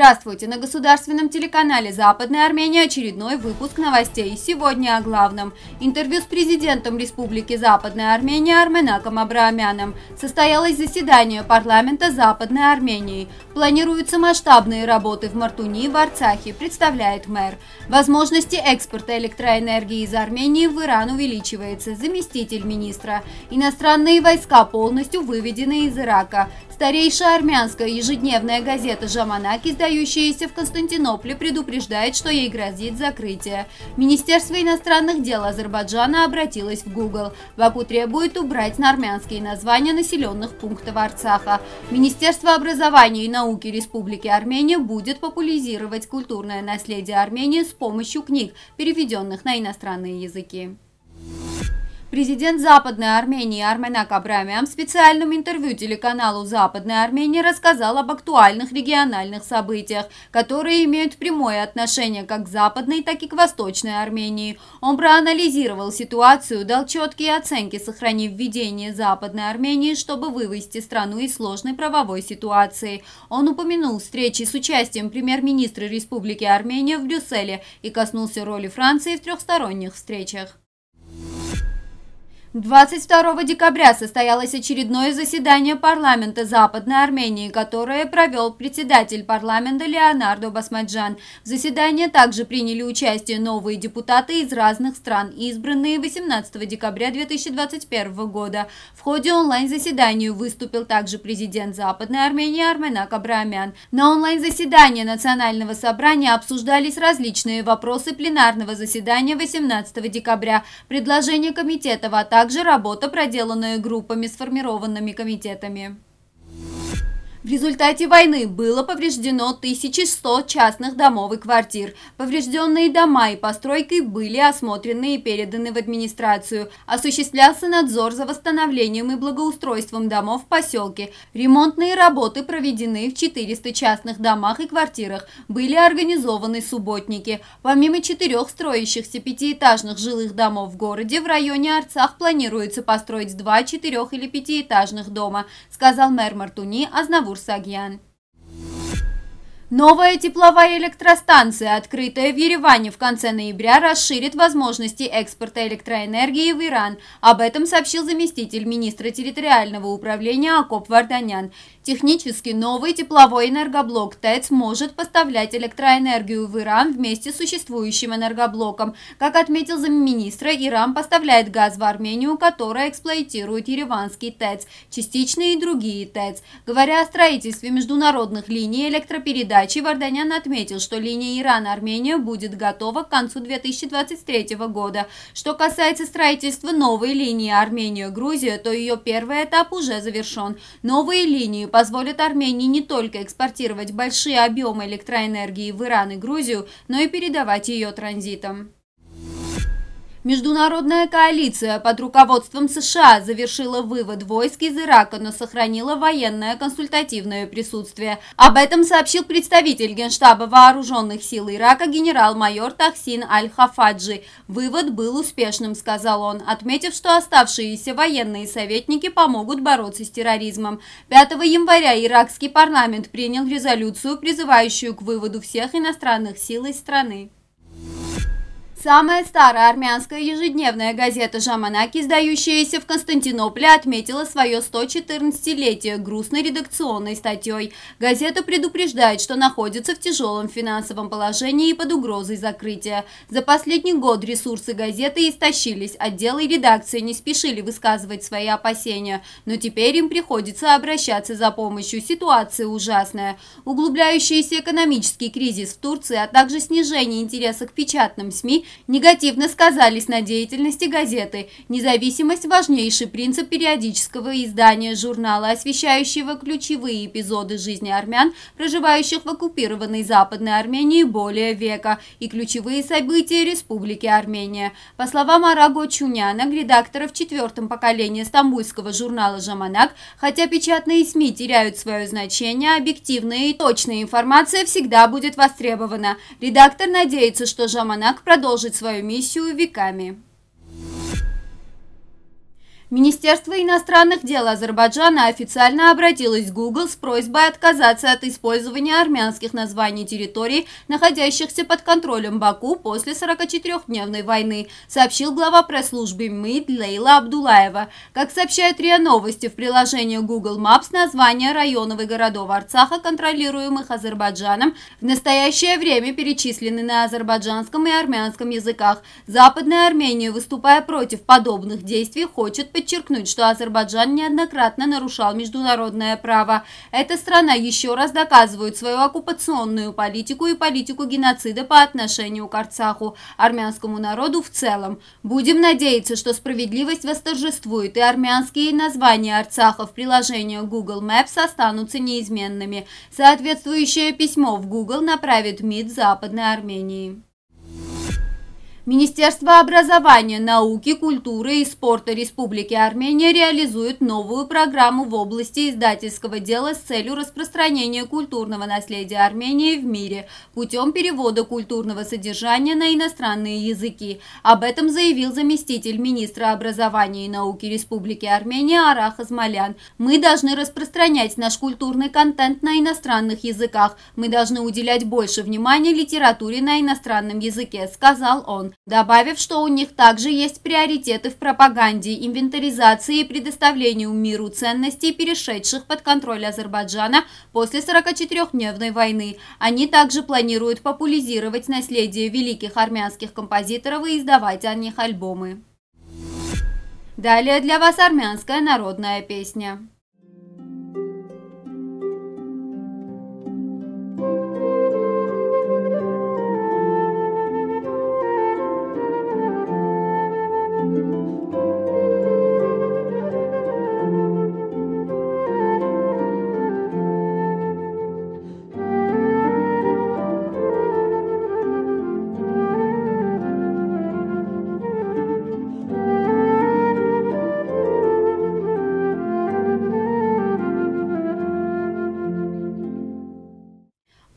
Здравствуйте! На государственном телеканале «Западная Армения» очередной выпуск новостей. Сегодня о главном. Интервью с президентом Республики Западная Армения Арменаком Абраамяном. Состоялось заседание парламента Западной Армении. Планируются масштабные работы в Мартуни и в Арцахе, представляет мэр. Возможности экспорта электроэнергии из Армении в Иран увеличивается, заместитель министра. Иностранные войска полностью выведены из Ирака. Старейшая армянская ежедневная газета «Жаманаки» издает остающаяся в Константинополе, предупреждает, что ей грозит закрытие. Министерство иностранных дел Азербайджана обратилось в Google. Баку требует убрать на армянские названия населенных пунктов Арцаха. Министерство образования и науки Республики Армения будет популяризировать культурное наследие Армении с помощью книг, переведенных на иностранные языки. Президент Западной Армении Арменак Абрамян в специальном интервью телеканалу «Западная Армения» рассказал об актуальных региональных событиях, которые имеют прямое отношение как к Западной, так и к Восточной Армении. Он проанализировал ситуацию, дал четкие оценки, сохранив введение Западной Армении, чтобы вывести страну из сложной правовой ситуации. Он упомянул встречи с участием премьер-министра Республики Армения в Брюсселе и коснулся роли Франции в трехсторонних встречах. 22 декабря состоялось очередное заседание парламента Западной Армении, которое провел председатель парламента Леонардо Басмаджан. В заседании также приняли участие новые депутаты из разных стран, избранные 18 декабря 2021 года. В ходе онлайн-заседания выступил также президент Западной Армении Арменак Абрамян. На онлайн-заседании Национального собрания обсуждались различные вопросы пленарного заседания 18 декабря, предложения комитета, в а также также работа, проделанная группами, сформированными комитетами. В результате войны было повреждено 1100 частных домов и квартир. Поврежденные дома и постройки были осмотрены и переданы в администрацию. Осуществлялся надзор за восстановлением и благоустройством домов в поселке. Ремонтные работы проведены в 400 частных домах и квартирах. Были организованы субботники. Помимо четырех строящихся пятиэтажных жилых домов в городе, в районе Арцах планируется построить два четырех- или пятиэтажных дома, сказал мэр Мартуни Азнавур. Բուրսագյան Новая тепловая электростанция, открытая в Ереване в конце ноября, расширит возможности экспорта электроэнергии в Иран. Об этом сообщил заместитель министра территориального управления Акоп Варданян. Технически новый тепловой энергоблок ТЭЦ может поставлять электроэнергию в Иран вместе с существующим энергоблоком. Как отметил замминистра, Иран поставляет газ в Армению, которая эксплуатирует ереванский ТЭЦ, частично и другие ТЭЦ. Говоря о строительстве международных линий электропередач, передачи Варданян отметил, что линия Иран-Армения будет готова к концу 2023 года. Что касается строительства новой линии Армения-Грузия, то ее первый этап уже завершен. Новые линии позволят Армении не только экспортировать большие объемы электроэнергии в Иран и Грузию, но и передавать ее транзитом. Международная коалиция под руководством США завершила вывод войск из Ирака, но сохранила военное консультативное присутствие. Об этом сообщил представитель Генштаба Вооруженных сил Ирака генерал-майор Тахсин Аль-Хафаджи. Вывод был успешным, сказал он, отметив, что оставшиеся военные советники помогут бороться с терроризмом. 5 января иракский парламент принял резолюцию, призывающую к выводу всех иностранных сил из страны. Самая старая армянская ежедневная газета «Жаманак», издающаяся в Константинополе, отметила свое 114-летие грустной редакционной статьей. Газета предупреждает, что находится в тяжелом финансовом положении и под угрозой закрытия. За последний год ресурсы газеты истощились, отделы и редакции не спешили высказывать свои опасения, но теперь им приходится обращаться за помощью. Ситуация ужасная. Углубляющийся экономический кризис в Турции, а также снижение интереса к печатным СМИ – негативно сказались на деятельности газеты. Независимость – важнейший принцип периодического издания журнала, освещающего ключевые эпизоды жизни армян, проживающих в оккупированной Западной Армении более века, и ключевые события Республики Армения. По словам Араго Чуняна, редактора в четвертом поколении стамбульского журнала «Жаманак», хотя печатные СМИ теряют свое значение, объективная и точная информация всегда будет востребована. Редактор надеется, что «Жаманак» продолжит продолжить свою миссию веками. Министерство иностранных дел Азербайджана официально обратилось к Google с просьбой отказаться от использования армянских названий территорий, находящихся под контролем Баку после 44-дневной войны, сообщил глава пресс-службы МИД Лейла Абдулаева. Как сообщает РИА Новости, в приложении Google Maps названия районов и городов Арцаха, контролируемых Азербайджаном, в настоящее время перечислены на азербайджанском и армянском языках. Западная Армения, выступая против подобных действий, хочет подчеркнуть, что Азербайджан неоднократно нарушал международное право. Эта страна еще раз доказывает свою оккупационную политику и политику геноцида по отношению к Арцаху, армянскому народу в целом. Будем надеяться, что справедливость восторжествует, и армянские названия Арцаха в приложении Google Maps останутся неизменными. Соответствующее письмо в Google направит МИД Западной Армении. Министерство образования, науки, культуры и спорта Республики Армения реализует новую программу в области издательского дела с целью распространения культурного наследия Армении в мире путем перевода культурного содержания на иностранные языки. Об этом заявил заместитель министра образования и науки Республики Армения Арах Азмалян. «Мы должны распространять наш культурный контент на иностранных языках. Мы должны уделять больше внимания литературе на иностранном языке», – сказал он добавив, что у них также есть приоритеты в пропаганде, инвентаризации и предоставлению миру ценностей, перешедших под контроль Азербайджана после 44-дневной войны. Они также планируют популяризировать наследие великих армянских композиторов и издавать о них альбомы. Далее для вас армянская народная песня.